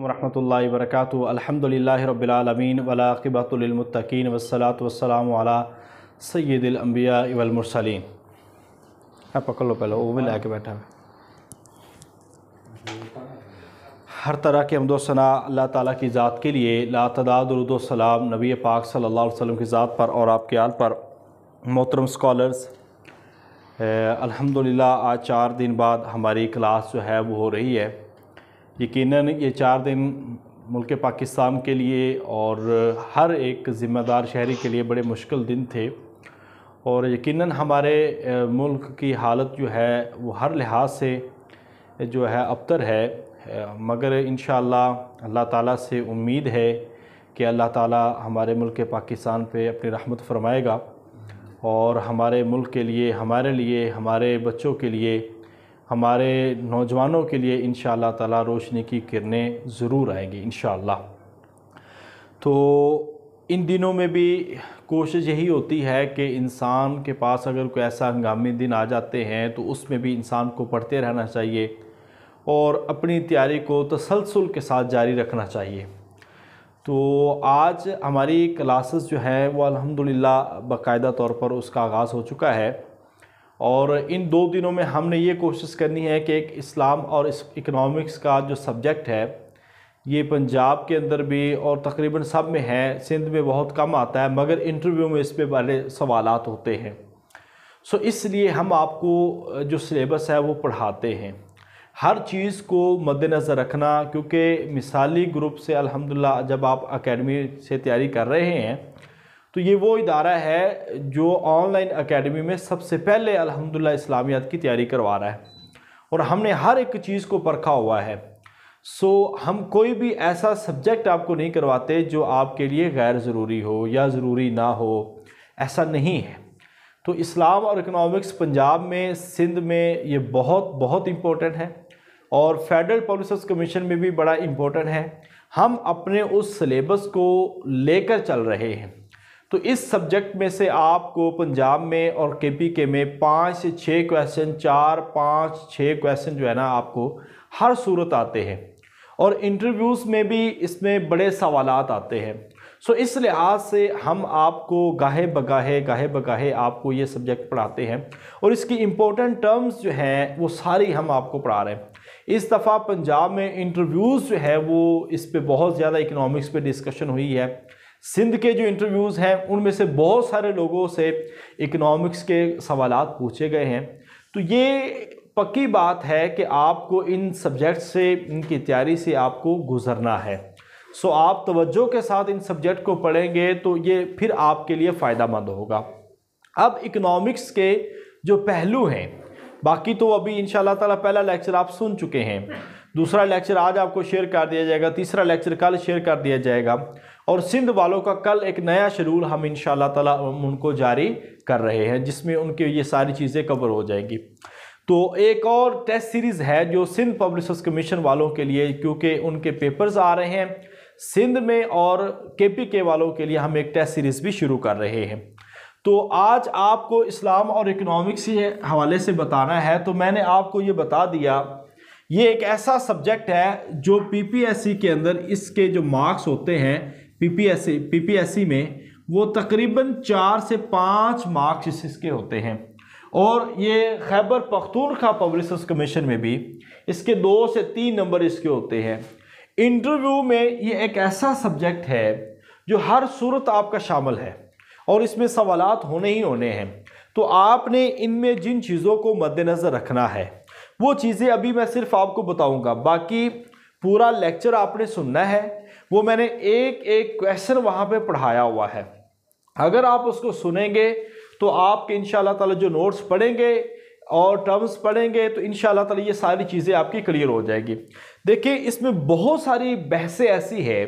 वरहमल वर्क अलहमदिल्ला रबालमीन वलाक़िबतमतकीन वसलात वसलाम सैदिलबिया इवलमरसलिन हाँ पकड़ लो पहले वो भी ला हाँ। बैठा है हर तरह के हमदोसना अल्लाह ताला की ज़ात के लिए ला सलाम नबी पाक सल्लल्लाहु अलैहि वसल्लम की ज़ात पर और आपके आल पर मोहतरम स्कॉलर्स अल्हम्दुलिल्लाह आज चार दिन बाद हमारी क्लास जो है वो हो रही है यकीन ये चार दिन मुल्क पाकिस्तान के लिए और हर एक ज़िम्मेदार शहरी के लिए बड़े मुश्किल दिन थे और यकीनन हमारे मुल्क की हालत जो है वो हर लिहाज से जो है अबतर है मगर इन अल्लाह ताला से उम्मीद है कि अल्लाह ताला हमारे मुल्क पाकिस्तान पे अपनी रहमत फरमाएगा और हमारे मुल्क के लिए हमारे लिए हमारे बच्चों के लिए हमारे नौजवानों के लिए इन ताला रोशनी की किरणें ज़रूर आएंगी इन तो इन दिनों में भी कोशिश यही होती है कि इंसान के पास अगर कोई ऐसा हंगामी दिन आ जाते हैं तो उसमें भी इंसान को पढ़ते रहना चाहिए और अपनी तैयारी को तसलसल के साथ जारी रखना चाहिए तो आज हमारी क्लासेस जो हैं वो अल्हम्दुलिल्लाह बाकायदा तौर पर उसका आगाज़ हो चुका है और इन दो दिनों में हमने ये कोशिश करनी है कि एक इस्लाम और इकनॉमिक्स का जो सब्जेक्ट है ये पंजाब के अंदर भी और तकरीबन सब में है सिंध में बहुत कम आता है मगर इंटरव्यू में इस पर बड़े सवाल होते हैं सो इसलिए हम आपको जो सिलेबस है वो पढ़ाते हैं हर चीज़ को मद्दनज़र रखना क्योंकि मिसाली ग्रुप से अल्हम्दुलिल्लाह जब आप एकेडमी से तैयारी कर रहे हैं तो ये वो इदारा है जो ऑनलाइन अकेडमी में सबसे पहले अलहमदिल्ला इस्लामियात की तैयारी करवा रहा है और हमने हर एक चीज़ को परखा हुआ है सो हम कोई भी ऐसा सब्जेक्ट आपको नहीं करवाते जो आपके लिए गैर ज़रूरी हो या ज़रूरी ना हो ऐसा नहीं है तो इस्लाम और इकनॉमिक्स पंजाब में सिंध में ये बहुत बहुत इम्पोर्टेंट है और फेडरल पॉलिस कमीशन में भी बड़ा इम्पोर्टेंट है हम अपने उस सलेबस को लेकर चल रहे हैं तो इस सब्जेक्ट में से आपको पंजाब में और के पी के में पाँच से छः क्वेश्चन चार पाँच छः क्वेश्चन जो है ना आपको हर सूरत आते हैं और इंटरव्यूज़ में भी इसमें बड़े सवाल आते हैं सो इस लिहाज से हम आपको गाहे बगाहे गाहे बगाहे आपको ये सब्जेक्ट पढ़ाते हैं और इसकी इम्पोर्टेंट टर्म्स जो हैं वो सारी हम आपको पढ़ा रहे हैं इस दफ़ा पंजाब में इंटरव्यूज़ जो है वो इस पर बहुत ज़्यादा इकनॉमिक्स पे डिस्कशन हुई है सिंध के जो इंटरव्यूज़ हैं उनमें से बहुत सारे लोगों से इकोनॉमिक्स के सवाल पूछे गए हैं तो ये पक्की बात है कि आपको इन सब्जेक्ट से इनकी तैयारी से आपको गुजरना है सो आप तवज्जो के साथ इन सब्जेक्ट को पढ़ेंगे तो ये फिर आपके लिए फ़ायदा मंद होगा अब इकोनॉमिक्स के जो पहलू हैं बाकी तो अभी इन ताला पहला लेक्चर आप सुन चुके हैं दूसरा लेक्चर आज आपको शेयर कर दिया जाएगा तीसरा लेक्चर कल शेयर कर दिया जाएगा और सिंध वालों का कल एक नया शेड्यूल हम इन ताला उनको जारी कर रहे हैं जिसमें उनकी ये सारी चीज़ें कवर हो जाएंगी तो एक और टेस्ट सीरीज़ है जो सिंध पब्लिशर्स कमीशन वालों के लिए क्योंकि उनके पेपर्स आ रहे हैं सिंध में और के वालों के लिए हम एक टेस्ट सीरीज़ भी शुरू कर रहे हैं तो आज आपको इस्लाम और इकोनॉमिक्स के हवाले से बताना है तो मैंने आपको ये बता दिया ये एक ऐसा सब्जेक्ट है जो पीपीएससी के अंदर इसके जो मार्क्स होते हैं पीपीएससी पीपीएससी में वो तकरीबन चार से पाँच मार्क्स इसके होते हैं और ये खैबर पख्तूनखा पब्लिस कमीशन में भी इसके दो से तीन नंबर इसके होते हैं इंटरव्यू में ये एक ऐसा सब्जेक्ट है जो हर सूरत आपका शामिल है और इसमें सवाल होने ही होने हैं तो आपने इनमें जिन चीज़ों को मद्दनज़र रखना है वो चीज़ें अभी मैं सिर्फ आपको बताऊँगा बाकी पूरा लेक्चर आपने सुनना है वो मैंने एक एक क्वेश्चन वहाँ पे पढ़ाया हुआ है अगर आप उसको सुनेंगे तो आपके इन ताला जो नोट्स पढ़ेंगे और टर्म्स पढ़ेंगे तो इन ताला ये सारी चीज़ें आपकी क्लियर हो जाएगी देखिए इसमें बहुत सारी बहसें ऐसी है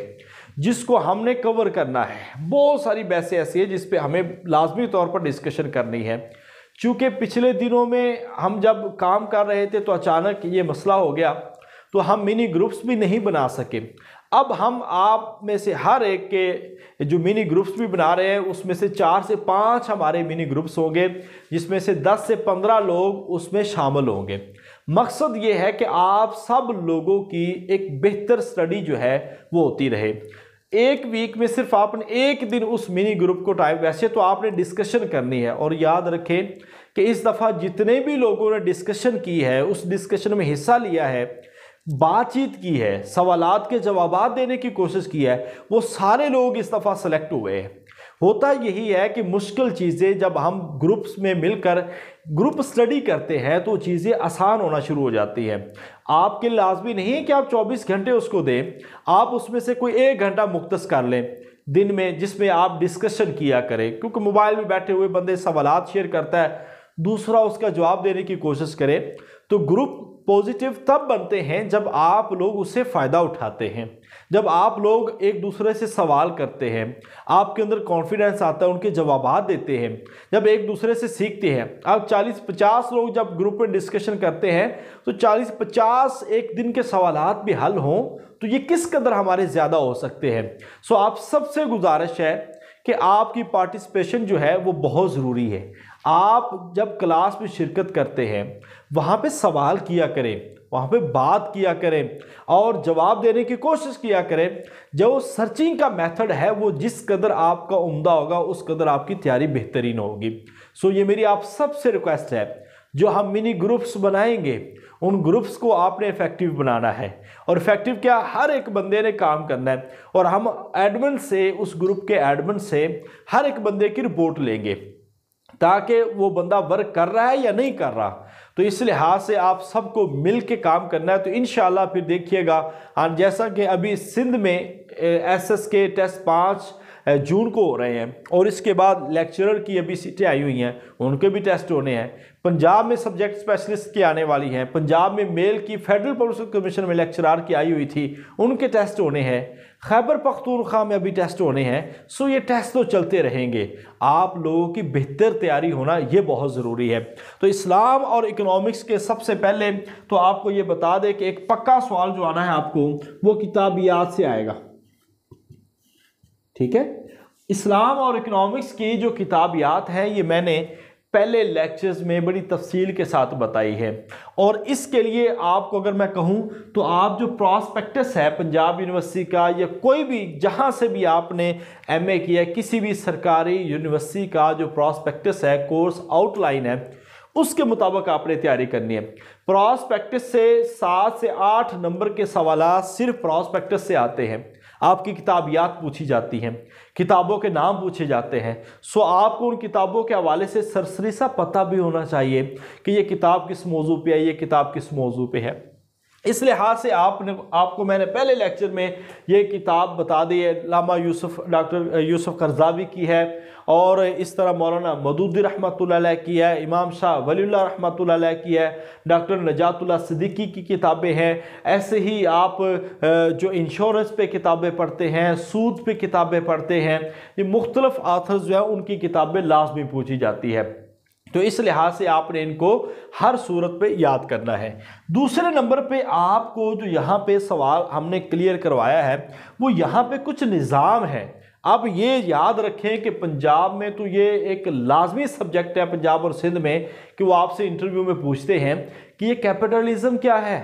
जिसको हमने कवर करना है बहुत सारी बहसें ऐसी है जिस हमें लाजमी तौर पर डिस्कशन करनी है चूँकि पिछले दिनों में हम जब काम कर रहे थे तो अचानक ये मसला हो गया तो हम मिनी ग्रुप्स भी नहीं बना सके अब हम आप में से हर एक के जो मिनी ग्रुप्स भी बना रहे हैं उसमें से चार से पाँच हमारे मिनी ग्रुप्स होंगे जिसमें से दस से पंद्रह लोग उसमें शामिल होंगे मकसद ये है कि आप सब लोगों की एक बेहतर स्टडी जो है वो होती रहे एक वीक में सिर्फ आपने एक दिन उस मिनी ग्रुप को टाइम वैसे तो आपने डिस्कशन करनी है और याद रखें कि इस दफ़ा जितने भी लोगों ने डिस्कशन की है उस डिस्कशन में हिस्सा लिया है बातचीत की है सवालत के जवाब देने की कोशिश की है वो सारे लोग इस दफ़ा सेलेक्ट हुए हैं होता यही है कि मुश्किल चीज़ें जब हम ग्रुप्स में मिलकर ग्रुप स्टडी करते हैं तो चीज़ें आसान होना शुरू हो जाती हैं आपके लाजमी नहीं है कि आप 24 घंटे उसको दें आप उसमें से कोई एक घंटा मुख्त कर लें दिन में जिसमें आप डिस्कशन किया करें क्योंकि मोबाइल में बैठे हुए बंदे सवाल शेयर करता है दूसरा उसका जवाब देने की कोशिश करें तो ग्रुप पॉजिटिव तब बनते हैं जब आप लोग उससे फ़ायदा उठाते हैं जब आप लोग एक दूसरे से सवाल करते हैं आपके अंदर कॉन्फिडेंस आता है उनके जवाब देते हैं जब एक दूसरे से सीखते हैं आप 40-50 लोग जब ग्रुप में डिस्कशन करते हैं तो 40-50 एक दिन के सवाल भी हल हों तो ये किस कदर हमारे ज़्यादा हो सकते हैं सो आप सबसे गुजारिश है कि आपकी पार्टिसिपेशन जो है वो बहुत ज़रूरी है आप जब क्लास में शिरकत करते हैं वहाँ पे सवाल किया करें वहाँ पे बात किया करें और जवाब देने की कोशिश किया करें जो सर्चिंग का मेथड है वो जिस कदर आपका उम्दा होगा उस कदर आपकी तैयारी बेहतरीन होगी सो ये मेरी आप सबसे रिक्वेस्ट है जो हम मिनी ग्रुप्स बनाएंगे उन ग्रुप्स को आपने इफेक्टिव बनाना है और इफेक्टिव क्या हर एक बंदे ने काम करना है और हम एडमिन से उस ग्रुप के एडमिन से हर एक बंदे की रिपोर्ट लेंगे ताकि वो बंदा वर्क कर रहा है या नहीं कर रहा तो इस लिहाज से आप सबको मिल के काम करना है तो इन फिर देखिएगा हाँ, जैसा कि अभी सिंध में एस एस के टेस्ट पाँच जून को हो रहे हैं और इसके बाद लेक्चरर की अभी सीटें आई हुई हैं उनके भी टेस्ट होने हैं पंजाब में सब्जेक्ट स्पेशलिस्ट की आने वाली हैं पंजाब में मेल की फेडरल पब्लिक कमीशन में लेक्चरार की आई हुई थी उनके टेस्ट होने हैं खैबर पख्तूनख्वा में अभी टेस्ट होने हैं सो ये टेस्ट तो चलते रहेंगे आप लोगों की बेहतर तैयारी होना ये बहुत ज़रूरी है तो इस्लाम और इकोनॉमिक्स के सबसे पहले तो आपको ये बता दें कि एक पक्का सवाल जो आना है आपको वो किताबियात से आएगा ठीक है इस्लाम और इकोनॉमिक्स की जो किताबियात हैं ये मैंने पहले लेक्चर्स में बड़ी तफसील के साथ बताई है और इसके लिए आपको अगर मैं कहूँ तो आप जो प्रॉस्पेक्टस है पंजाब यूनिवर्सिटी का या कोई भी जहाँ से भी आपने एमए किया किसी भी सरकारी यूनिवर्सिटी का जो प्रॉस्पेक्टस है कोर्स आउटलाइन है उसके मुताबिक आपने तैयारी करनी है प्रॉस्पेक्टस से सात से आठ नंबर के सवाल सिर्फ प्रॉस्पेक्टस से आते हैं आपकी किताबियात पूछी जाती हैं किताबों के नाम पूछे जाते हैं सो आपको उन किताबों के हवाले से सरसरी सा पता भी होना चाहिए कि ये किताब किस मौजू पे है ये किताब किस मौजू पे है इस लिहाज से आपने आपको मैंने पहले लेक्चर में ये किताब बता दी है लामा यूसुफ डॉक्टर यूसुफ करजावी की है और इस तरह मौलाना मदूदी रहमतुल्लाह की है इमाम शाह वलील्ला रहमतुल्लाह की है डॉक्टर नजातुल्ला सिद्दीकी की किताबें हैं ऐसे ही आप जो इंश्योरेंस पे किताबें पढ़ते हैं सूद पे किताबें पढ़ते हैं ये मुख्तलफ़ आथर्स जो है उनकी किताबें लाजमी पूछी जाती है तो इस लिहाज से आपने इनको हर सूरत पे याद करना है दूसरे नंबर पे आपको जो यहाँ पे सवाल हमने क्लियर करवाया है वो यहाँ पे कुछ निज़ाम है आप ये याद रखें कि पंजाब में तो ये एक लाजमी सब्जेक्ट है पंजाब और सिंध में कि वो आपसे इंटरव्यू में पूछते हैं कि ये कैपिटलिज़म क्या है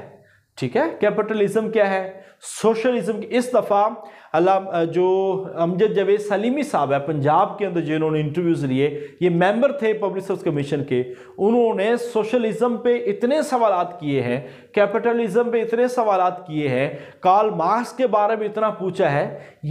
ठीक है कैपिटलिज्म क्या है सोशलिज्म इस दफ़ा अला जो अमजद जवेद सलीमी साहब है पंजाब के अंदर जिन्होंने इंटरव्यूज लिए ये मेंबर थे सर्विस कमीशन के उन्होंने सोशलिज्म पे इतने सवाल किए हैं कैपिटलिज्म पे इतने सवाल किए हैं कार्ल मार्क्स के बारे में इतना पूछा है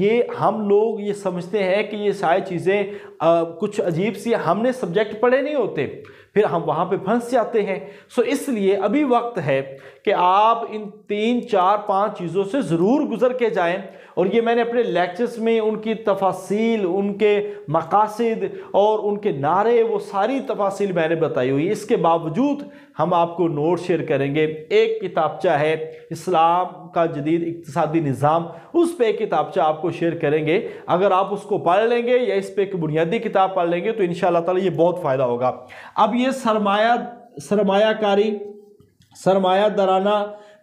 ये हम लोग ये समझते हैं कि ये सारी चीज़ें कुछ अजीब सी हमने सब्जेक्ट पढ़े नहीं होते फिर हम वहाँ पे फंस जाते हैं सो इसलिए अभी वक्त है कि आप इन तीन चार पांच चीज़ों से ज़रूर गुजर के जाएं और ये मैंने अपने लेक्चर्स में उनकी तफासिल उनके मकासद और उनके नारे वो सारी तफासिल मैंने बताई हुई इसके बावजूद हम आपको नोट शेयर करेंगे एक किताबचा है इस्लाम का जदीद इकतसादी निज़ाम उस पर एक किताबचा आपको शेयर करेंगे अगर आप उसको पढ़ लेंगे या इस पर एक बुनियादी किताब पढ़ लेंगे तो इन शाह ये बहुत फ़ायदा होगा अब ये सरमाया सरमायाकारी सरमाया दराना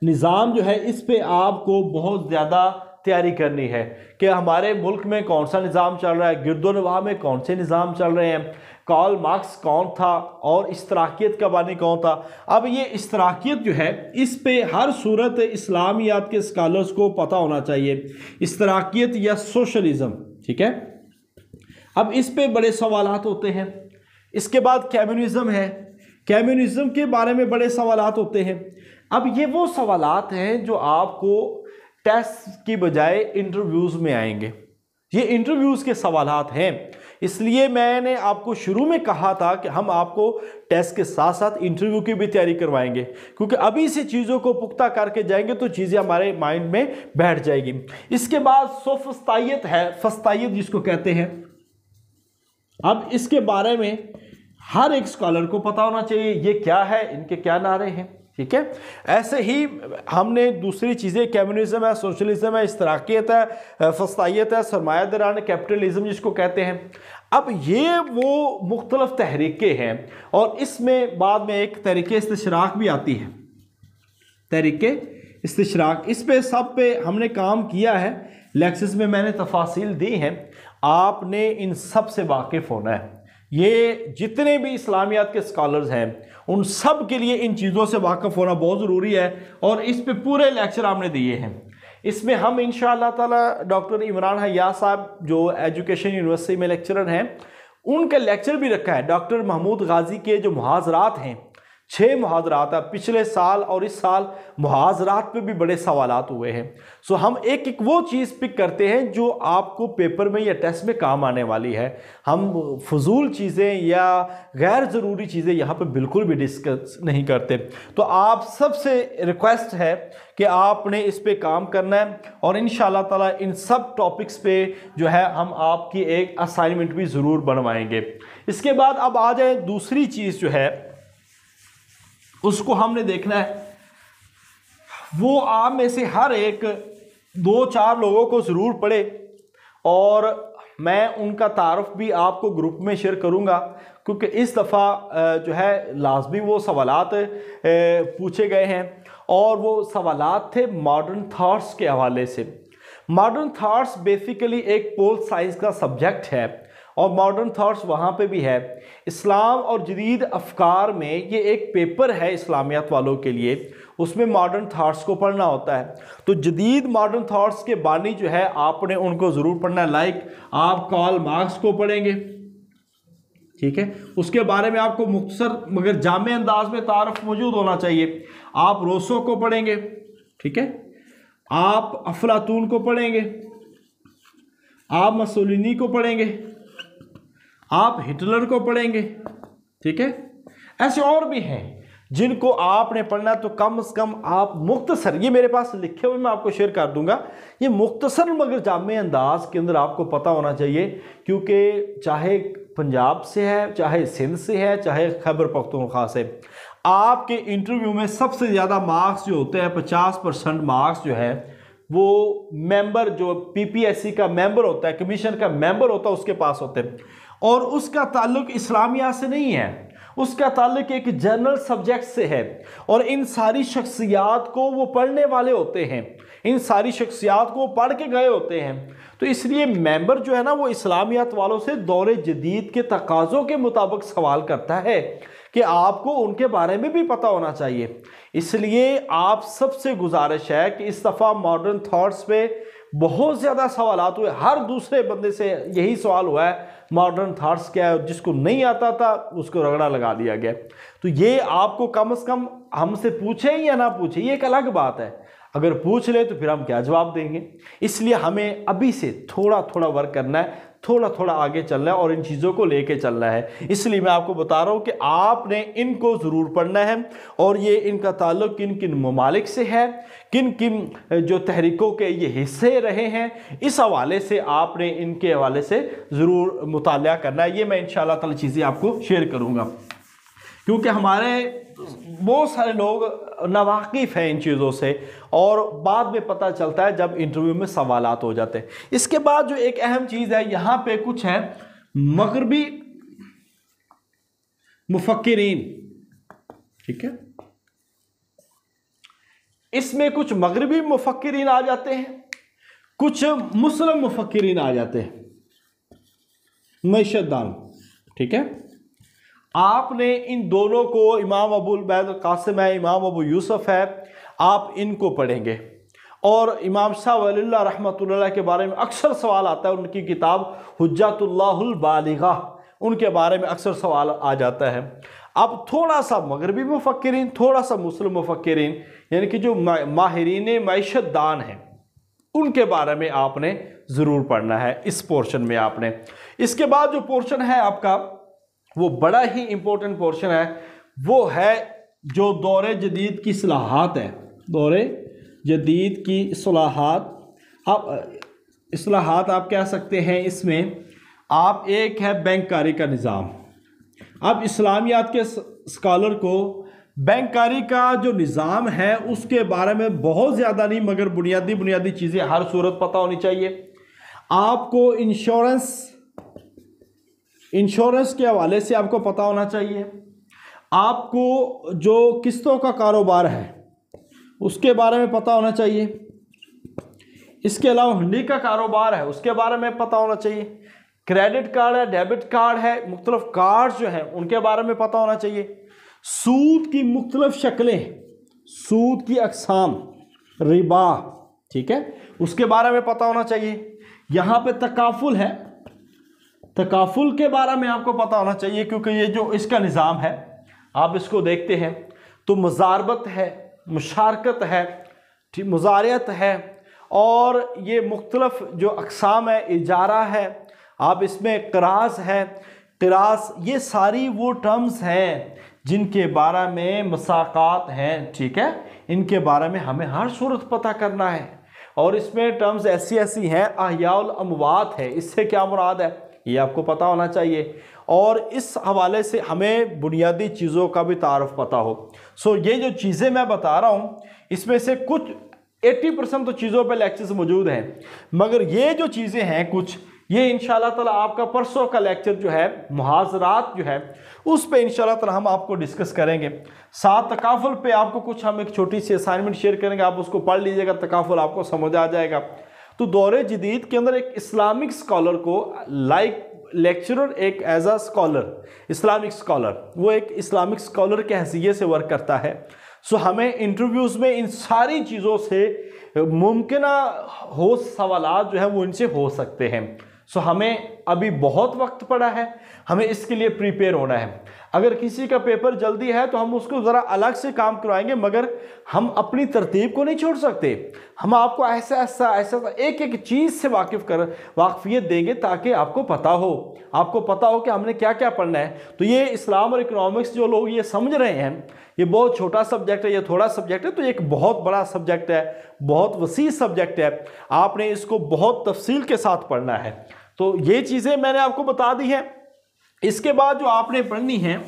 निज़ाम जो है इस पर आपको बहुत ज़्यादा तैयारी करनी है कि हमारे मुल्क में कौन सा निज़ाम चल रहा है गिरदो में कौन से निज़ाम चल रहे हैं कॉल मार्क्स कौन था और इसराकीत का बानी कौन था अब ये इसराकीत जो है इस पे हर सूरत इस्लामियात के स्कॉलर्स को पता होना चाहिए इसतराकियत या सोशलिज़म ठीक है अब इस पे बड़े सवाल होते हैं इसके बाद कम्युनिज़म है कम्युनिज़म के बारे में बड़े सवाल होते हैं अब ये वो सवालत हैं जो आपको टेस्ट की बजाय इंटरव्यूज़ में आएंगे ये इंटरव्यूज़ के सवाल हैं इसलिए मैंने आपको शुरू में कहा था कि हम आपको टेस्ट के साथ साथ इंटरव्यू की भी तैयारी करवाएंगे क्योंकि अभी से चीज़ों को पुख्ता करके जाएंगे तो चीज़ें हमारे माइंड में बैठ जाएगी इसके बाद सोफस्ताइत है फस्ताइत जिसको कहते हैं अब इसके बारे में हर एक स्कॉलर को पता होना चाहिए ये क्या है इनके क्या नारे हैं ठीक है ऐसे ही हमने दूसरी चीज़ें कम्युनिज्म है सोशलिज्म है इश्तराकियत है फस्ताइत है सरमाया दरान कैपिटलिज्म जिसको कहते हैं अब ये वो मुख्तलफ तहरीकें हैं और इसमें बाद में एक तहरीक इसतराक भी आती है तहरीक इस्तराक इस पर सब पे हमने काम किया है लेक्चर्स में मैंने तफासिल दी हैं आपने इन सब से वाकिफ़ होना है ये जितने भी इस्लामियात के स्कॉलर्स हैं उन सब के लिए इन चीज़ों से वाकफ़ होना बहुत ज़रूरी है और इस पर पूरे लेक्चर आपने दिए हैं इसमें हम इन ताला डॉक्टर इमरान हया साहब जो एजुकेशन यूनिवर्सिटी में लेक्चरर हैं उनका लेक्चर भी रखा है डॉक्टर महमूद गाजी के जो मुहाजरात हैं छः मुहाजरात है पिछले साल और इस साल मुहाजरात पे भी बड़े सवाल हुए हैं सो हम एक एक वो चीज़ पिक करते हैं जो आपको पेपर में या टेस्ट में काम आने वाली है हम फजूल चीज़ें या गैर ज़रूरी चीज़ें यहाँ पे बिल्कुल भी डिस्कस नहीं करते तो आप सबसे रिक्वेस्ट है कि आपने इस पर काम करना है और इन ताला इन सब टॉपिक्स पे जो है हम आपकी एक असाइनमेंट भी ज़रूर बनवाएंगे इसके बाद अब आ जाए दूसरी चीज़ जो है उसको हमने देखना है वो आप में से हर एक दो चार लोगों को ज़रूर पढ़े और मैं उनका तारफ़ भी आपको ग्रुप में शेयर करूंगा क्योंकि इस दफ़ा जो है लाजमी वो सवालत पूछे गए हैं और वो सवाल थे मॉडर्न थाट्स के हवाले से मॉडर्न थाट्स बेसिकली एक पोल साइंस का सब्जेक्ट है और मॉडर्न थाट्स वहाँ पे भी है इस्लाम और जदीद अफकार में ये एक पेपर है इस्लामियात वालों के लिए उसमें मॉडर्न थाट्स को पढ़ना होता है तो जदीद मॉडर्न थाट्स के बानी जो है आपने उनको ज़रूर पढ़ना है लाइक आप कॉल मार्क्स को पढ़ेंगे ठीक है उसके बारे में आपको मुख्तर मगर जाम अंदाज में तारफ मौजूद होना चाहिए आप रोसो को पढ़ेंगे ठीक है आप अफलातून को पढ़ेंगे आप मसोलिनी को पढ़ेंगे आप हिटलर को पढ़ेंगे ठीक है ऐसे और भी हैं जिनको आपने पढ़ना तो कम से कम आप मुख्तसर ये मेरे पास लिखे हुए मैं आपको शेयर कर दूंगा ये मुख्तसर मगर जामे अंदाज के अंदर आपको पता होना चाहिए क्योंकि चाहे पंजाब से है चाहे सिंध से है चाहे खैबर पख्तनखा से आपके इंटरव्यू में सबसे ज़्यादा मार्क्स जो होते हैं पचास परसेंट मार्क्स जो है वो मेंबर जो पीपीएससी का मेंबर होता है कमीशन का मेंबर होता है उसके पास होते हैं और उसका ताल्लुक इस्लामिया से नहीं है उसका ताल्लुक एक जनरल सब्जेक्ट से है और इन सारी शख्सियात को वो पढ़ने वाले होते हैं इन सारी शख्सियात को पढ़ के गए होते हैं तो इसलिए मेंबर जो है ना वो इस्लामियात वालों से दौरे जदीद के तकाज़ों के मुताबिक सवाल करता है कि आपको उनके बारे में भी पता होना चाहिए इसलिए आप सबसे गुजारिश है कि इस दफ़ा मॉडर्न थाट्स पे बहुत ज़्यादा सवाल हुए हर दूसरे बंदे से यही सवाल हुआ है मॉडर्न थाट्स क्या है जिसको नहीं आता था उसको रगड़ा लगा दिया गया तो ये आपको कम से कम हमसे पूछे या ना पूछे ये एक अलग बात है अगर पूछ ले तो फिर हम क्या जवाब देंगे इसलिए हमें अभी से थोड़ा थोड़ा वर्क करना है थोड़ा थोड़ा आगे चलना है और इन चीज़ों को लेके चलना है इसलिए मैं आपको बता रहा हूँ कि आपने इनको ज़रूर पढ़ना है और ये इनका ताल्लुक किन किन ममालिक से है किन किन जो तहरीकों के ये हिस्से रहे हैं इस हवाले से आपने इनके हवाले से ज़रूर मुताल करना है ये मैं इन शीज़ें चीज़ें आपको शेयर करूँगा क्योंकि हमारे बहुत सारे लोग नावाकिफ़ हैं इन चीज़ों से और बाद में पता चलता है जब इंटरव्यू में सवाल हो जाते हैं इसके बाद जो एक अहम चीज़ है यहाँ पे कुछ है मगरबी मुफक्रीन ठीक है इसमें कुछ मगरबी मुफक्रीन आ जाते हैं कुछ मुस्लिम मुफक्रीन आ जाते हैं मैशत ठीक है आपने इन दोनों को इमाम अबुल कासिम है इमाम अबू यूसुफ है आप इनको पढ़ेंगे और इमाम शाह वली रहमतुल्लाह के बारे में अक्सर सवाल आता है उनकी किताब हजातुल्लाबालिगा उनके बारे में अक्सर सवाल आ जाता है अब थोड़ा सा मगरबी मफ़क्रीन थोड़ा सा मुस्लिम मफ़क्रीन यानी कि जो माहरीन मीशत दान हैं उनके बारे में आपने ज़रूर पढ़ना है इस पोर्शन में आपने इसके बाद जो पोर्शन है आपका वो बड़ा ही इम्पोर्टेंट पोर्शन है वो है जो दौर जदीद की सलाहत है दौर जदीद की सलाहत आप असलाहत आप कह सकते हैं इसमें आप एक है बैंककारी का निज़ाम अब इस्लामियात के स्कॉलर को बैंककारी का जो निज़ाम है उसके बारे में बहुत ज़्यादा नहीं मगर बुनियादी बुनियादी चीज़ें हर सूरत पता होनी चाहिए आपको इंश्योरेंस इंश्योरेंस के हवाले से आपको पता होना चाहिए आपको जो किस्तों का कारोबार है उसके बारे में पता होना चाहिए इसके अलावा हंडी का कारोबार है उसके बारे में पता होना चाहिए क्रेडिट कार्ड है डेबिट कार्ड है मुख्तलफ कार्ड जो हैं उनके बारे में पता होना चाहिए सूद की मुख्तलफ शक्लें सूद की अकसाम रिबा ठीक है उसके बारे में पता होना चाहिए यहाँ पे तकाफुल है तकाफुल के बारे में आपको पता होना चाहिए क्योंकि ये जो इसका निज़ाम है आप इसको देखते हैं तो मज़ारबत है मुशारकत है ठीक मुजारियत है और ये मुख्तलफ जो अकसाम है इजारा है आप इसमें क्रास है करास ये सारी वो टर्म्स हैं जिनके बारे में मसाक़ात हैं ठीक है इनके बारे में हमें हर सूरत पता करना है और इसमें टर्म्स ऐसी ऐसी हैं अहियाल अमवात है इससे क्या मुराद है ये आपको पता होना चाहिए और इस हवाले से हमें बुनियादी चीज़ों का भी तारफ़ पता हो सो ये जो चीज़ें मैं बता रहा हूँ इसमें से कुछ 80 परसेंट तो चीज़ों पर लेक्चर्स मौजूद हैं मगर ये जो चीज़ें हैं कुछ ये इन ताला आपका परसों का लेक्चर जो है मुहाजरात जो है उस पर इन ताला हम आपको डिस्कस करेंगे साथ तकाफुल पे आपको कुछ हम एक छोटी सी असाइनमेंट शेयर करेंगे आप उसको पढ़ लीजिएगा तकाफुल आपको समझ आ जाएगा तो दौरे जदीद के अंदर एक इस्लामिक स्कॉलर को लाइक लेक्चरर एक as a scholar Islamic scholar वो एक इस्लामिक स्कॉलर के हैसियत से वर्क करता है सो हमें इंटरव्यूज़ में इन सारी चीज़ों से मुमकिन हो सवाल जो हैं वो इनसे हो सकते हैं सो हमें अभी बहुत वक्त पड़ा है हमें इसके लिए प्रिपेयर होना है अगर किसी का पेपर जल्दी है तो हम उसको ज़रा अलग से काम करवाएंगे मगर हम अपनी तरतीब को नहीं छोड़ सकते हम आपको ऐसा ऐसा ऐसा एक एक चीज़ से वाकिफ कर वाकफियत देंगे ताकि आपको पता हो आपको पता हो कि हमने क्या क्या पढ़ना है तो ये इस्लाम और इकोनॉमिक्स जो लोग ये समझ रहे हैं ये बहुत छोटा सब्जेक्ट है ये थोड़ा सब्जेक्ट है तो एक बहुत बड़ा सब्जेक्ट है बहुत वसी सब्जेक्ट है आपने इसको बहुत तफसील के साथ पढ़ना है तो ये चीज़ें मैंने आपको बता दी हैं इसके बाद जो आपने पढ़नी है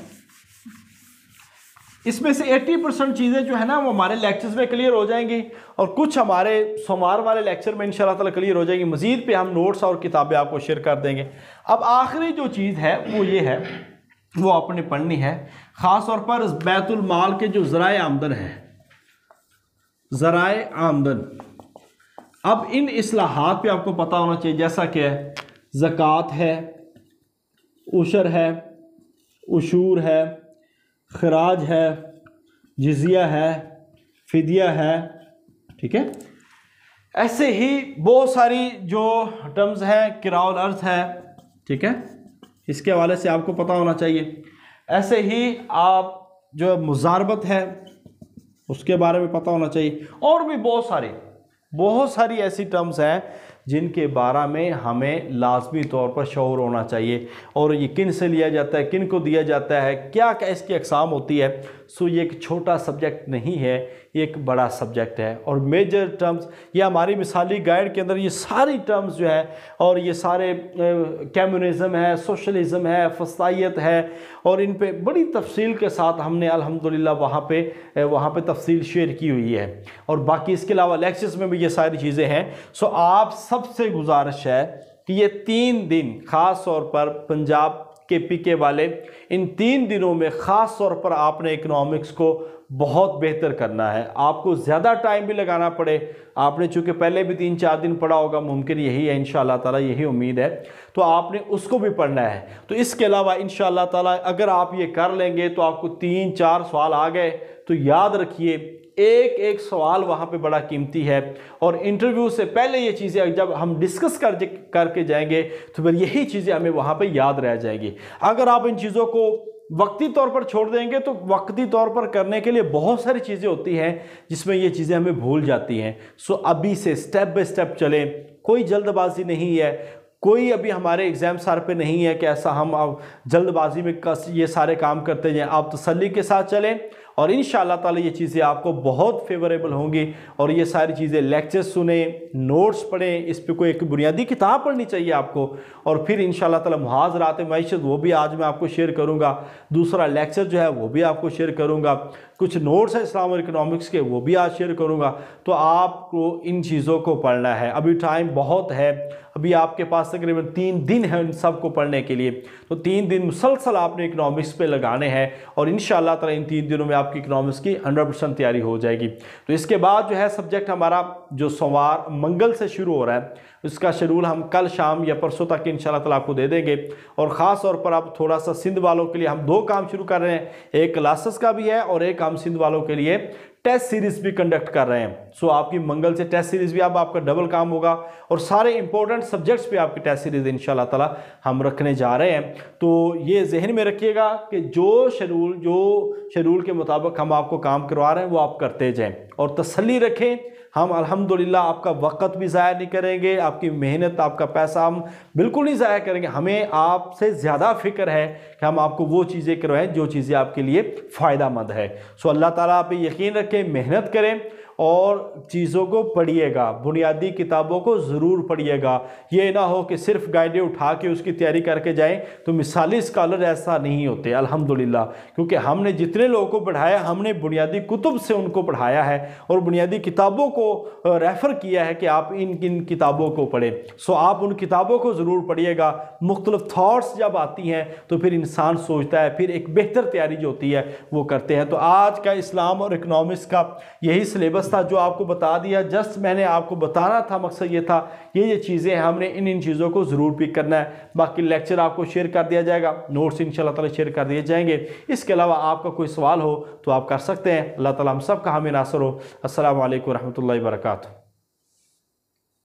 इसमें से 80 परसेंट चीज़ें जो है ना वो हमारे लेक्चर्स में क्लियर हो जाएंगी और कुछ हमारे सोमवार वाले लेक्चर में इन ताला क्लियर हो जाएंगी मज़ीद पे हम नोट्स और किताबें आपको शेयर कर देंगे अब आखिरी जो चीज़ है वो ये है वो आपने पढ़नी है ख़ास तौर पर बैतुलमाल के जो ज़रा आमदन है ज़रा आमदन अब इन असलाहत पर आपको पता होना चाहिए जैसा कि है ज़क़़त है उशर है उशूर है खराज है जजिया है फिदिया है ठीक है ऐसे ही बहुत सारी जो टर्म्स हैं किराउल अर्थ है ठीक है इसके हवाले से आपको पता होना चाहिए ऐसे ही आप जो मुजारबत है उसके बारे में पता होना चाहिए और भी बहुत सारे बहुत सारी ऐसी टर्म्स हैं जिनके बारे में हमें लाजमी तौर पर शौर होना चाहिए और ये किन से लिया जाता है किन को दिया जाता है क्या क्या इसकी अकसाम होती है सो ये एक छोटा सब्जेक्ट नहीं है ये एक बड़ा सब्जेक्ट है और मेजर टर्म्स ये हमारी मिसाली गाइड के अंदर ये सारी टर्म्स जो है और ये सारे कम्युनिज्म है सोशलिज्म है फसाइत है और इन पे बड़ी तफसील के साथ हमने अल्हम्दुलिल्लाह वहाँ पे वहाँ पे तफसील शेयर की हुई है और बाकी इसके अलावा लेक्चर्स में भी ये सारी चीज़ें हैं सो आप सबसे गुजारिश है कि ये तीन दिन ख़ास तौर पर पंजाब के पीके वाले इन तीन दिनों में ख़ास तौर पर आपने इकनॉमिक्स को बहुत बेहतर करना है आपको ज़्यादा टाइम भी लगाना पड़े आपने चूंकि पहले भी तीन चार दिन पढ़ा होगा मुमकिन यही है इन ताला यही उम्मीद है तो आपने उसको भी पढ़ना है तो इसके अलावा इन ताला अगर आप ये कर लेंगे तो आपको तीन चार सवाल आ गए तो याद रखिए एक एक सवाल वहाँ पे बड़ा कीमती है और इंटरव्यू से पहले ये चीज़ें जब हम डिस्कस कर करके जाएंगे तो फिर यही चीज़ें हमें वहाँ पे याद रह जाएगी अगर आप इन चीज़ों को वक्ती तौर पर छोड़ देंगे तो वक्ती तौर पर करने के लिए बहुत सारी चीज़ें होती हैं जिसमें ये चीज़ें हमें भूल जाती हैं सो अभी से स्टेप बाई स्टेप चलें कोई जल्दबाजी नहीं है कोई अभी हमारे एग्ज़ाम सार पे नहीं है कि ऐसा हम अब जल्दबाजी में कस ये सारे काम करते हैं आप तसली के साथ चलें और इन ताला ये चीज़ें आपको बहुत फेवरेबल होंगी और ये सारी चीज़ें लेक्चर सुने नोट्स पढ़ें इस पर कोई एक बुनियादी किताब पढ़नी चाहिए आपको और फिर इन तला मुहाजरात मीशत वो भी आज मैं आपको शेयर करूँगा दूसरा लेक्चर जो है वो भी आपको शेयर करूँगा कुछ नोट्स हैं इस्लाम और इकनॉमिक्स के वो भी आज शेयर करूँगा तो आपको इन चीज़ों को पढ़ना है अभी टाइम बहुत है अभी आपके पास तकरीबन तीन दिन है इन सब को पढ़ने के लिए तो तीन दिन मुसलसल आपने इकनॉमिक्स पे लगाने हैं और इन शाह इन तीन दिनों में आप आपकी इकोनॉमिक्स की हंड्रेड परसेंट तैयारी हो जाएगी तो इसके बाद जो है सब्जेक्ट हमारा जो सोमवार मंगल से शुरू हो रहा है इसका शेड्यूल हम कल शाम या परसों तक इन तला आपको दे देंगे और ख़ास तौर पर आप थोड़ा सा सिंध वालों के लिए हम दो काम शुरू कर रहे हैं एक क्लासेस का भी है और एक हम सिंध वालों के लिए टेस्ट सीरीज भी कंडक्ट कर रहे हैं सो आपकी मंगल से टेस्ट सीरीज भी आप आपका डबल काम होगा और सारे इंपॉर्टेंट सब्जेक्ट्स पे आपकी टेस्ट सीरीज इन ताला हम रखने जा रहे हैं तो ये जहन में रखिएगा कि जो शेड्यूल जो शेड्यूल के मुताबिक हम आपको काम करवा रहे हैं वो आप करते जाएं और तसली रखें हम अल्हम्दुलिल्लाह आपका वक़्त भी ज़ाया नहीं करेंगे आपकी मेहनत आपका पैसा हम बिल्कुल नहीं ज़ाया करेंगे हमें आपसे ज़्यादा फिक्र है कि हम आपको वो चीज़ें करवाएं जो चीज़ें आपके लिए फ़ायदा मंद है सो अल्लाह ताली आप यकीन रखें मेहनत करें और चीज़ों को पढ़िएगा बुनियादी किताबों को ज़रूर पढ़िएगा ये ना हो कि सिर्फ गाइडें उठा के उसकी तैयारी करके जाएं तो मिसाली स्कॉलर ऐसा नहीं होते अल्हम्दुलिल्लाह क्योंकि हमने जितने लोगों को पढ़ाया हमने बुनियादी कुतुब से उनको पढ़ाया है और बुनियादी किताबों को रेफ़र किया है कि आप इन किन किताबों को पढ़ें सो आप उन किताबों को ज़रूर पढ़िएगा मुख्तलिफ थाट्स जब आती हैं तो फिर इंसान सोचता है फिर एक बेहतर तैयारी जो होती है वो करते हैं तो आज का इस्लाम और इकनॉमिक्स का यही सिलेबस था जो आपको बता दिया जस्ट मैंने आपको बताना था मकसद ये था ये ये चीज़ें हमने इन इन चीज़ों को ज़रूर पिक करना है बाकी लेक्चर आपको शेयर कर दिया जाएगा नोट्स इन तला शेयर कर दिए जाएंगे इसके अलावा आपका कोई सवाल हो तो आप कर सकते हैं अल्लाह ताला हम सब का हमें नासर हो असल वरहमल वर्का